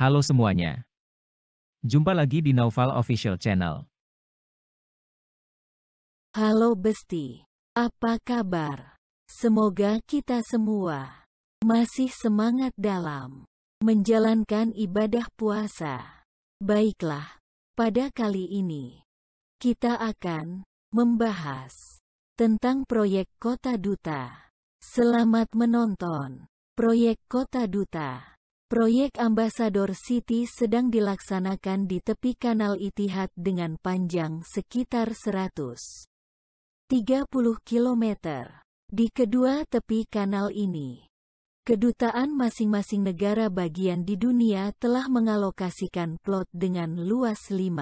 Halo semuanya. Jumpa lagi di Naufal Official Channel. Halo Besti. Apa kabar? Semoga kita semua masih semangat dalam menjalankan ibadah puasa. Baiklah, pada kali ini kita akan membahas tentang proyek Kota Duta. Selamat menonton proyek Kota Duta. Proyek Ambasador City sedang dilaksanakan di tepi kanal Itihad dengan panjang sekitar 130 km. Di kedua tepi kanal ini, kedutaan masing-masing negara bagian di dunia telah mengalokasikan plot dengan luas 5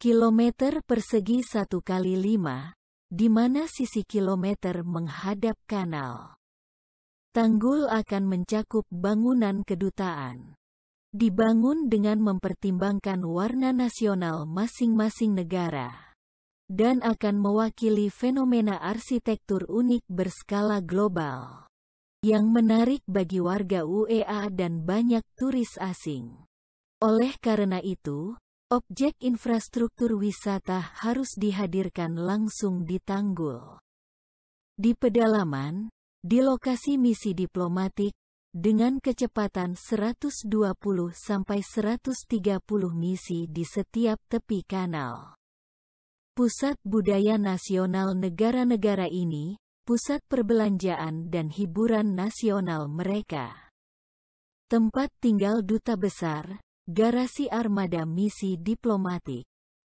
km persegi 1 kali 5, di mana sisi kilometer menghadap kanal. Tanggul akan mencakup bangunan kedutaan. Dibangun dengan mempertimbangkan warna nasional masing-masing negara. Dan akan mewakili fenomena arsitektur unik berskala global. Yang menarik bagi warga UEA dan banyak turis asing. Oleh karena itu, objek infrastruktur wisata harus dihadirkan langsung di tanggul. Di pedalaman, di lokasi misi diplomatik, dengan kecepatan 120 sampai 130 misi di setiap tepi kanal. Pusat budaya nasional negara-negara ini, pusat perbelanjaan dan hiburan nasional mereka. Tempat tinggal duta besar, garasi armada misi diplomatik.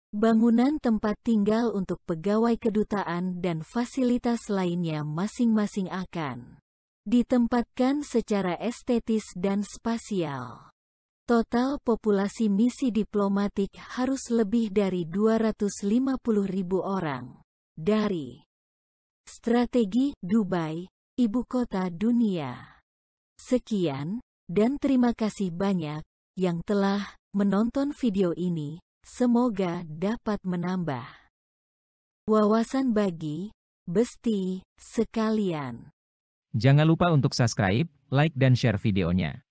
Bangunan tempat tinggal untuk pegawai kedutaan dan fasilitas lainnya masing-masing akan ditempatkan secara estetis dan spasial. Total populasi misi diplomatik harus lebih dari 250 ribu orang. Dari Strategi Dubai, Ibu Kota Dunia. Sekian, dan terima kasih banyak yang telah menonton video ini semoga dapat menambah wawasan bagi besti sekalian. Jangan lupa untuk subscribe, like dan share videonya.